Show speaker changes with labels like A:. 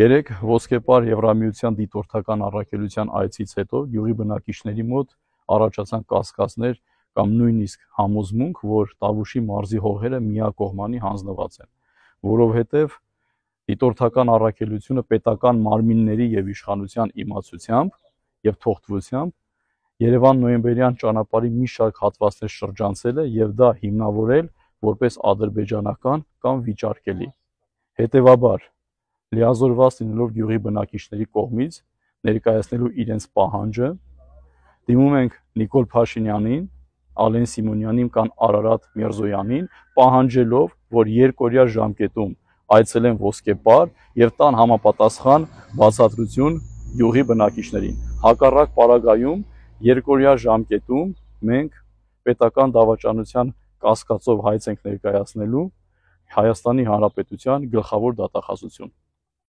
A: Երեք ոսկեպար Եվրամիության դիտորդական առաքելության այցից հետո գյուղի բնակիչների մոտ առաջացան կասկածներ կամ նույնիսկ համոզմունք, որ Տավուշի մարզի հողերը միակողմանի հանձնված են, որովհետև դիտորդական առաքելությունը պետական մարմինների եւ իշխանության իմացությամբ եւ թողտվությամբ Երևան նոյեմբերյան ճանապարհի մի շարք հատվածներ շրջանցել է եւ դա հիմնավորել որպես ադրբեջանական կամ վիճարկելի։ Հետևաբար լիազորված լինելով գյուղի բնակիչների կողմից ներկայացնելու իրենց պահանջը, դիմում ենք Նիկոլ Փաշինյանին, Ալեն Սիմոնյանին կամ Արարատ Միրզոյանին, պահանջելով, որ երկօրյա ժամկետում այցելեն ոսկեպար եւ տան համապատասխան բացատրություն յուղի բնակիչներին։ Հակառակ պարագայում երկօրյա ժամկետում մենք պետական դավաճանության կասկածով հայց ենք ներկայացնելու Հայաստանի Հանրապետության գլխավոր դատախազություն։